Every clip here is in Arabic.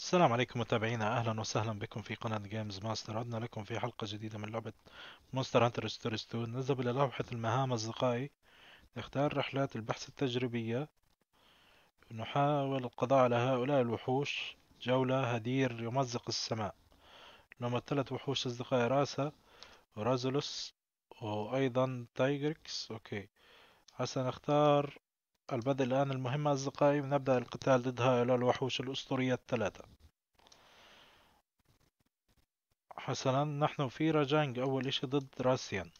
السلام عليكم متابعينا اهلا وسهلا بكم في قناة جيمز ماستر عدنا لكم في حلقة جديدة من لعبة مونستر هانتر ستوريز 2 نذهب الى لوحة المهام اصدقائي نختار رحلات البحث التجريبية نحاول القضاء على هؤلاء الوحوش جولة هدير يمزق السماء ممثلة وحوش اصدقائي راسا ورازولوس وايضا تايجركس اوكي هسه نختار البدء الآن المهمة أصدقائي نبدأ القتال ضد هؤلاء الوحوش الأسطورية الثلاثة حسنا نحن في راجانج أول إشي ضد راسيان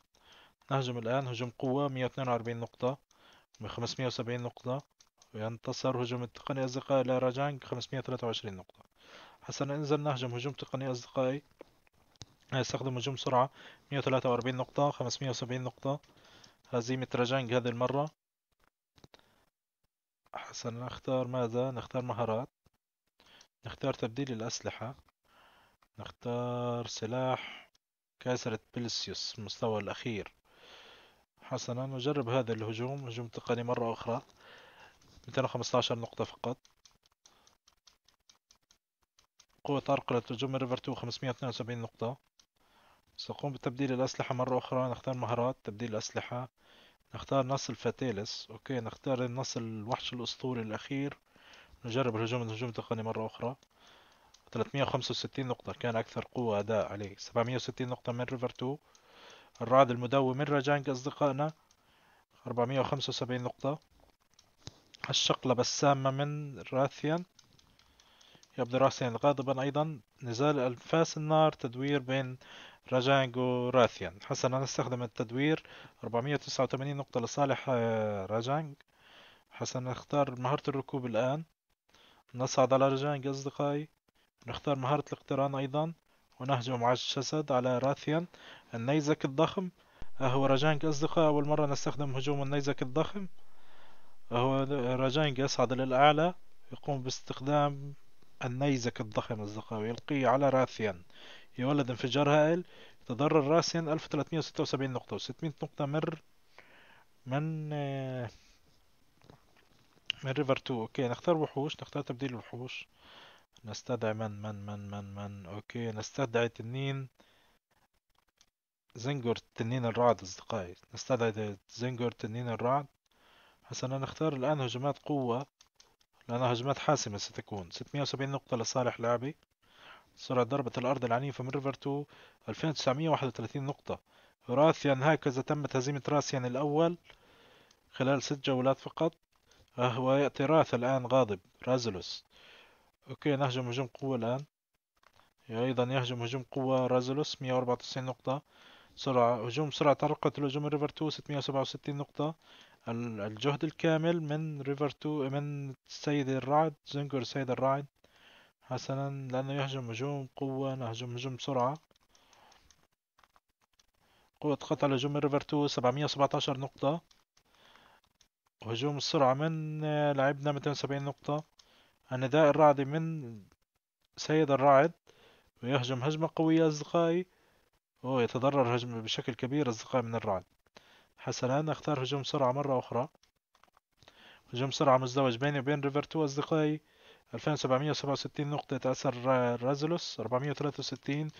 نهجم الآن هجوم قوة 142 نقطة ب 570 نقطة وينتصر هجوم التقني أصدقائي لراجانج 523 نقطة حسنا انزل نهجم هجوم تقني أصدقائي نستخدم هجوم سرعة 143 نقطة 570 نقطة هزيمة راجانج هذه المرة حسنا نختار ماذا نختار مهارات نختار تبديل الأسلحة نختار سلاح كاسرة بلسيوس المستوى الأخير حسنا نجرب هذا الهجوم هجوم تقني مرة أخرى 215 نقطة فقط قوة عرقلة هجوم ريفر 2 572 نقطة سأقوم بتبديل الأسلحة مرة أخرى نختار مهارات تبديل الأسلحة نختار نص الفاتيلس اوكي نختار النص الوحش الاسطوري الاخير نجرب الهجوم الهجوم التقني مرة أخرى 365 نقطة كان أكثر قوة أداء عليه 760 نقطة من ريفر 2 الرعد المدوي من راجانج أصدقائنا 475 نقطة الشقلبة السامة من راثيان يبدو راثيان غاضبا أيضا نزال أنفاس النار تدوير بين راجانج وراثيان حسنا نستخدم التدوير 489 نقطة لصالح آه، راجانج حسنا نختار مهارة الركوب الآن نصعد على راجانج أصدقائي نختار مهارة الاقتران أيضا ونهجم على الجسد على راثيان النيزك الضخم هو راجانج اصدقائي أول مرة نستخدم هجوم النيزك الضخم هو راجانج يصعد للأعلى يقوم باستخدام النيزك الضخم الزقاوي يلقيه على راثيان يولد انفجار هائل تضرر راثيان 1376 نقطة و600 نقطة من من آه، من ريفر 2 اوكي نختار وحوش نختار تبديل الوحوش نستدعي من من من من من اوكي نستدعي تنين زنجر تنين الرعد اصدقائي نستدعي زنجر تنين الرعد حسنا نختار الان هجمات قوة لأنها هجمات حاسمة ستكون 670 نقطة لصالح لاعبي سرعة ضربة الأرض العنيفة من ريفر ريفرتو 2931 نقطة راثيان هكذا تمت هزيمة راثيان الأول خلال ست جولات فقط هو يأتي راث الآن غاضب رازلوس أوكي نهجم هجوم قوة الآن أيضا يهجم هجوم قوة رازلوس 194 نقطة سرعة هجوم سرعة ترقة الهجوم ريفر 2 667 نقطة الجهد الكامل من ريفر تو من سيد الرعد زنجر سيد الرعد حسنا لأنه يهجم هجوم قوة نهجم هجوم سرعة قوة قطع الهجوم من ريفر سبعمية عشر نقطة هجوم السرعة من آه، لعبنا وسبعين نقطة النداء الرعدي من سيد الرعد ويهجم هجمة قوية أصدقائي ويتضرر هجمة بشكل كبير أصدقائي من الرعد حسنا نختار هجوم سرعة مرة أخرى هجوم سرعة مزدوج بيني وبين ريفر تو أصدقائي 2767 نقطة أثر رازلوس 463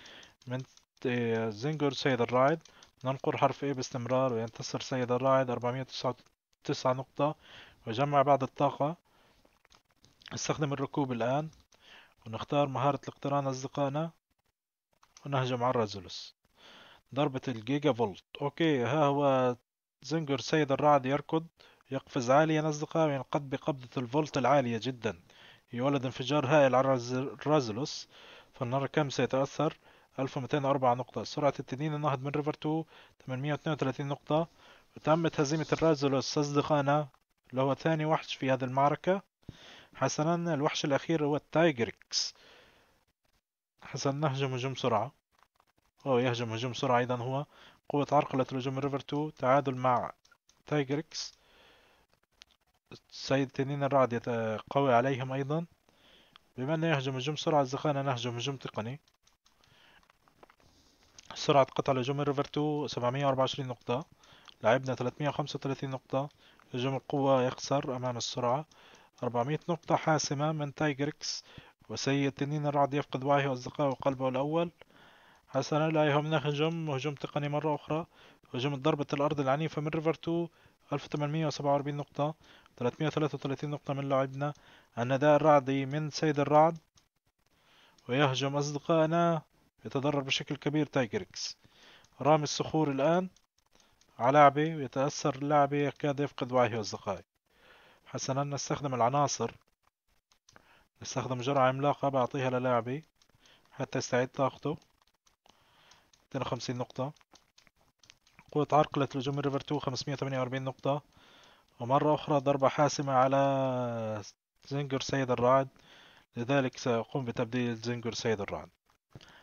من زنجر سيد الرائد ننقر حرف A باستمرار وينتصر سيد الرائد 499 نقطة وجمع بعض الطاقة نستخدم الركوب الآن ونختار مهارة الاقتران أصدقائنا ونهجم على الرازلوس ضربة الجيجا فولت أوكي ها هو زنجر سيد الرعد يركض يقفز عاليا أصدقاء وينقض بقبضة الفولت العالية جدا يولد انفجار هائل على الرازلوس فالنار كم سيتأثر 1204 نقطة سرعة التنين النهض من ريفر 2 832 نقطة وتمت هزيمة الرازلوس أصدقائنا اللي هو ثاني وحش في هذه المعركة حسنا الوحش الأخير هو التايجريكس حسنا نهجم هجوم سرعة أو يهجم هجوم سرعة أيضا هو قوة عرقلة الهجوم ريفر 2 تعادل مع تايجركس سيد تنين الرعد قوي عليهم أيضا بما أنه يهجم هجوم سرعة أصدقائنا نهجم هجوم تقني سرعة قطع الهجوم سبعمية 2 724 نقطة لعبنا 335 نقطة هجوم القوة يخسر أمام السرعة 400 نقطة حاسمة من تايجركس وسيد تنين الرعد يفقد وعيه وأصدقائه وقلبه الأول حسنا لا يهمنا هجوم هجوم تقني مرة أخرى هجوم ضربة الأرض العنيفة من ريفر 2 1847 نقطة 333 نقطة من لاعبنا النداء الرعدي من سيد الرعد ويهجم أصدقائنا يتضرر بشكل كبير تايجركس رامي الصخور الآن على لعبة ويتأثر لاعبي يكاد يفقد وعيه أصدقائي حسنا نستخدم العناصر نستخدم جرعة عملاقة بعطيها للاعبي حتى يستعيد طاقته 52 نقطة قوة عرقلة لجوم ريفر 2 548 نقطة ومرة أخرى ضربة حاسمة على زنجر سيد الرعد لذلك سأقوم بتبديل زنجر سيد الرعد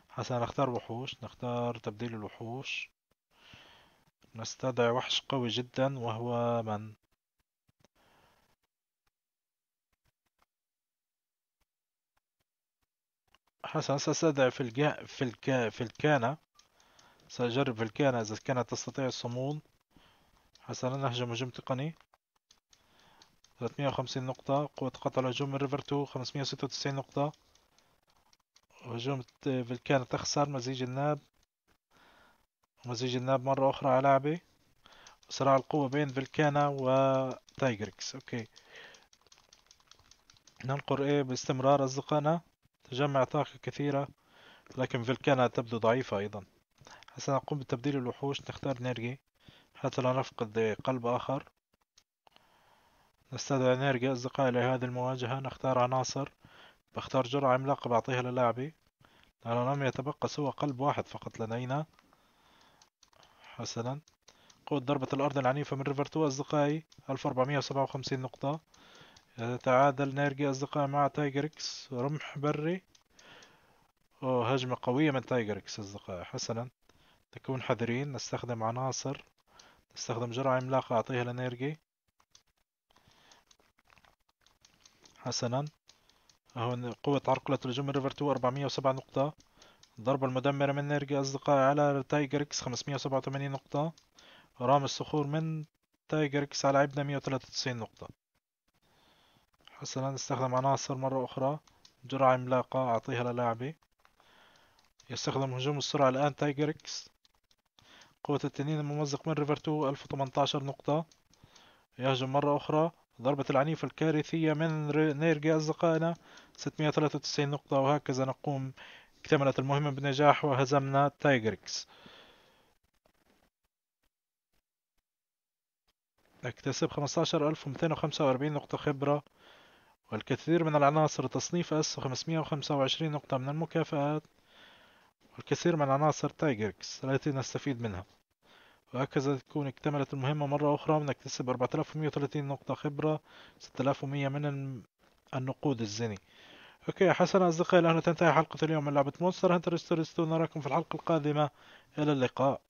حسنا نختار وحوش نختار تبديل الوحوش نستدعي وحش قوي جدا وهو من حسنا سأستدعي في الجا... في الكا... في الكانة سأجرب في الكيانة إذا كانت تستطيع الصمود حسنا نهجم هجوم تقني 350 نقطة قوة قتل هجوم من ريفر 2 596 نقطة هجوم فلكان تخسر مزيج الناب مزيج الناب مرة أخرى على لعبي صراع القوة بين فلكانا تايجركس أوكي ننقر إيه باستمرار أصدقائنا تجمع طاقة كثيرة لكن فلكانا تبدو ضعيفة أيضا سنقوم بتبديل الوحوش نختار نيرجي حتى لا نفقد قلب آخر نستدعي نيرجي أصدقائي لهذه المواجهة نختار عناصر بختار جرعة عملاقة بعطيها للاعبي لأنه لم يتبقى سوى قلب واحد فقط لدينا حسنا قوة ضربة الأرض العنيفة من ريفر تو أصدقائي 1457 نقطة يتعادل نيرجي أصدقائي مع تايجركس رمح بري وهجمة قوية من تايجركس أصدقائي حسنا نكون حذرين نستخدم عناصر نستخدم جرعة عملاقة أعطيها الانيرجي حسنا هون قوة عرقلة الجم ريفر 2 407 نقطة الضربة المدمرة من انيرجي أصدقائي على تايجر إكس 587 نقطة رام الصخور من تايجر إكس على عبنا 193 نقطة حسنا نستخدم عناصر مرة أخرى جرعة عملاقة أعطيها للاعبي يستخدم هجوم السرعة الآن تايجر إكس قوة التنين الممزق من ريفرتو 1018 نقطة يهجم مرة أخرى ضربة العنيف الكارثية من نيرجي أصدقائنا 693 نقطة وهكذا نقوم اكتملت المهمة بنجاح وهزمنا تايجركس اكتسب 15245 نقطة خبرة والكثير من العناصر تصنيف اس 525 نقطة من المكافآت والكثير من عناصر تايجركس التي نستفيد منها وهكذا تكون اكتملت المهمة مرة أخرى من اكتسب 4130 نقطة خبرة 6100 من النقود الزني اوكي حسنا اصدقائي لهنا تنتهي حلقة اليوم من لعبة مونستر هنتر ستوري نراكم في الحلقة القادمة الى اللقاء